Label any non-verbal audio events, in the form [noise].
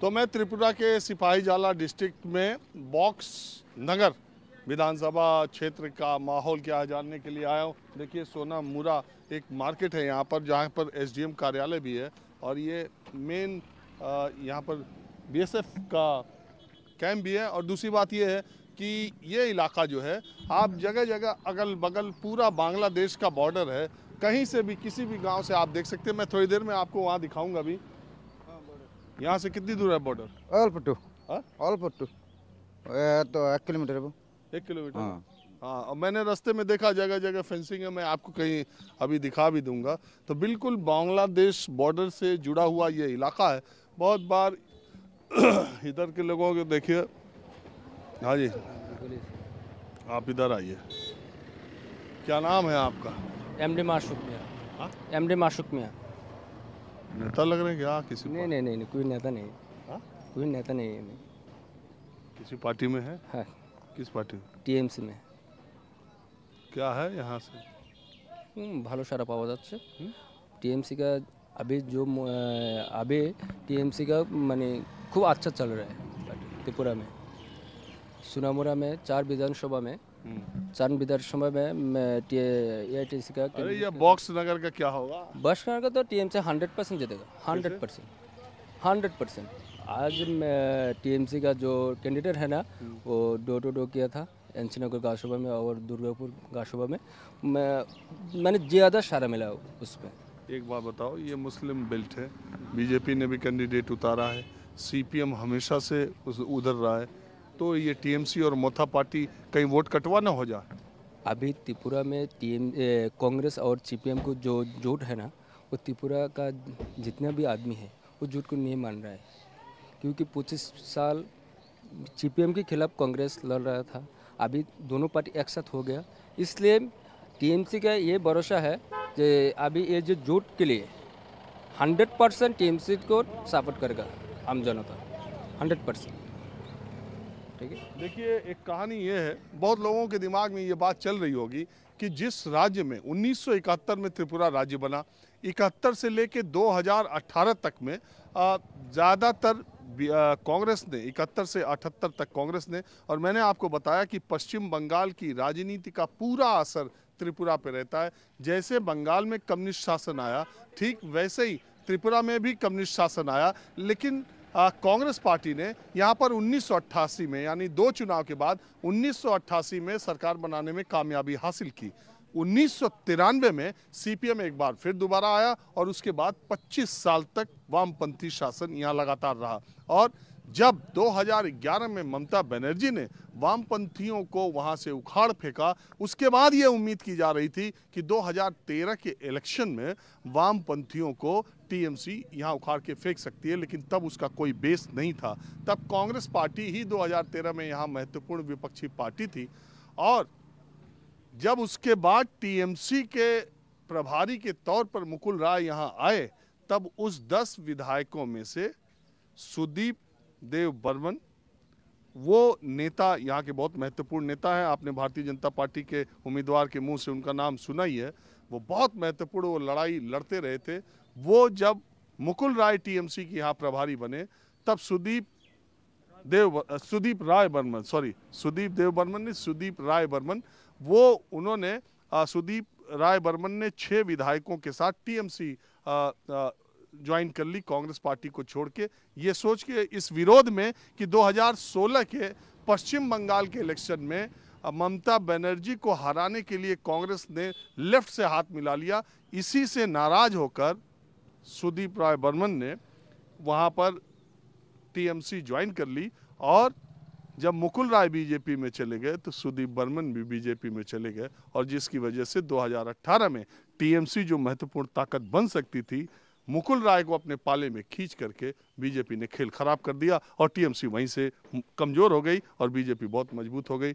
तो मैं त्रिपुरा के सिपाही जाला डिस्ट्रिक्ट में बॉक्स नगर विधानसभा क्षेत्र का माहौल क्या है जानने के लिए आया हूँ देखिए सोना मुरा एक मार्केट है यहाँ पर जहाँ पर एसडीएम कार्यालय भी है और ये मेन यहाँ पर बीएसएफ का कैंप भी है और दूसरी बात ये है कि ये इलाका जो है आप जगह जगह अगल बगल पूरा बांग्लादेश का बॉर्डर है कहीं से भी किसी भी गांव से आप देख सकते हैं मैं थोड़ी देर में आपको वहाँ दिखाऊंगा भी यहाँ से कितनी दूर है बॉर्डर ऑलपट्टू ऑलपट्टू तो एक किलोमीटर है वो एक किलोमीटर हाँ हाँ और मैंने रास्ते में देखा जगह जगह फेंसिंग है मैं आपको कहीं अभी दिखा भी दूंगा तो बिल्कुल बांग्लादेश बॉर्डर से जुड़ा हुआ ये इलाका है बहुत बार [clears throat] इधर के लोगों को देखिए हाँ जी आप इधर आइए क्या नाम है आपका एम डी माशुक मियाँ एम डी माशुक मियाँ नेता लग रहे हैं क्या किसी नहीं नहीं नहीं कोई नेता नहीं हा? कोई नेता नहीं है नहीं किसी पार्टी में है हाँ किस पार्टी में टीएमसी में क्या है यहाँ से हम्म, भालो ভালো पावा পাওয়া যাচ্ছে हम्म? टीएमसी का अभी जो अभी टीएमसी का माने खूब अच्छा चल रहा है त्रिपुरा में सुनामुरा में चार विधानसभा में चरण बिदर समय में टीएटीसी का अरे ये बॉक्स नगर का क्या होगा बॉक्स नगर का तो टीएमसी हंड्रेड परसेंट जीतेगा हंड्रेड परसेंट हंड्रेड परसेंट आज मैं टीएमसी का जो कैंडिडेट है ना हम्म। वो डो टू डो किया था एन सी नगर गाशोभा में और दुर्गापुर गाशोभा में मैं मैंने ज़्यादा सारा मिला उस पर एक बात बताओ ये मुस्लिम बेल्ट है बीजेपी ने भी कैंडिडेट उतारा है सीपीएम हमेशा से उधर रहा है तो ये टीएमसी और मोथा पार्टी कहीं वोट कटवा ना हो जाए अभी त्रिपुरा में टीएम कांग्रेस और सीपीएम को जो जोट है ना वो त्रिपुरा का जितना भी आदमी है वो जोट को नहीं मान रहा है क्योंकि पच्चीस साल सीपीएम के खिलाफ कांग्रेस लड़ रहा था अभी दोनों पार्टी एक साथ हो गया इसलिए टीएमसी का ये भरोसा है कि अभी ये जो जूट के लिए हंड्रेड परसेंट टी को सपोर्ट करेगा आम जनता हंड्रेड परसेंट ठीक है देखिए एक कहानी ये है बहुत लोगों के दिमाग में ये बात चल रही होगी कि जिस राज्य में 1971 में त्रिपुरा राज्य बना इकहत्तर से लेके 2018 तक में ज़्यादातर कांग्रेस ने इकहत्तर से अठहत्तर तक कांग्रेस ने और मैंने आपको बताया कि पश्चिम बंगाल की राजनीति का पूरा असर त्रिपुरा पे रहता है जैसे बंगाल में कम्युनिस्ट शासन आया ठीक वैसे ही त्रिपुरा में भी कम्युनिस्ट शासन आया लेकिन कांग्रेस पार्टी ने यहाँ पर उन्नीस में यानी दो चुनाव के बाद उन्नीस में सरकार बनाने में कामयाबी हासिल की उन्नीस में सीपीएम एक बार फिर दोबारा आया और उसके बाद 25 साल तक वामपंथी शासन यहाँ लगातार रहा और जब 2011 में ममता बनर्जी ने वामपंथियों को वहां से उखाड़ फेंका उसके बाद ये उम्मीद की जा रही थी कि 2013 के इलेक्शन में वामपंथियों को टीएमसी यहां उखाड़ के फेंक सकती है लेकिन तब उसका कोई बेस नहीं था तब कांग्रेस पार्टी ही 2013 में यहां महत्वपूर्ण विपक्षी पार्टी थी और जब उसके बाद टीएमसी के प्रभारी के तौर पर मुकुल राय यहाँ आए तब उस दस विधायकों में से सुदीप देव बर्मन वो नेता यहाँ के बहुत महत्वपूर्ण नेता हैं आपने भारतीय जनता पार्टी के उम्मीदवार के मुंह से उनका नाम सुना ही है वो बहुत महत्वपूर्ण वो लड़ाई लड़ते रहे थे वो जब मुकुल राय टीएमसी के यहाँ प्रभारी बने तब सुदीप देव सुदीप राय बर्मन सॉरी सुदीप देव बर्मन ने सुदीप राय बर्मन वो उन्होंने सुदीप राय बर्मन ने छः विधायकों के साथ टीएमसी ज्वाइन कर ली कांग्रेस पार्टी को छोड़ के ये सोच के इस विरोध में कि 2016 के पश्चिम बंगाल के इलेक्शन में ममता बनर्जी को हराने के लिए कांग्रेस ने लेफ्ट से हाथ मिला लिया इसी से नाराज होकर सुदीप राय बर्मन ने वहाँ पर टीएमसी ज्वाइन कर ली और जब मुकुल राय बीजेपी में चले गए तो सुदीप बर्मन भी बीजेपी में चले गए और जिसकी वजह से 2018 में टीएमसी जो महत्वपूर्ण ताकत बन सकती थी मुकुल राय को अपने पाले में खींच करके बीजेपी ने खेल खराब कर दिया और टीएमसी वहीं से कमज़ोर हो गई और बीजेपी बहुत मजबूत हो गई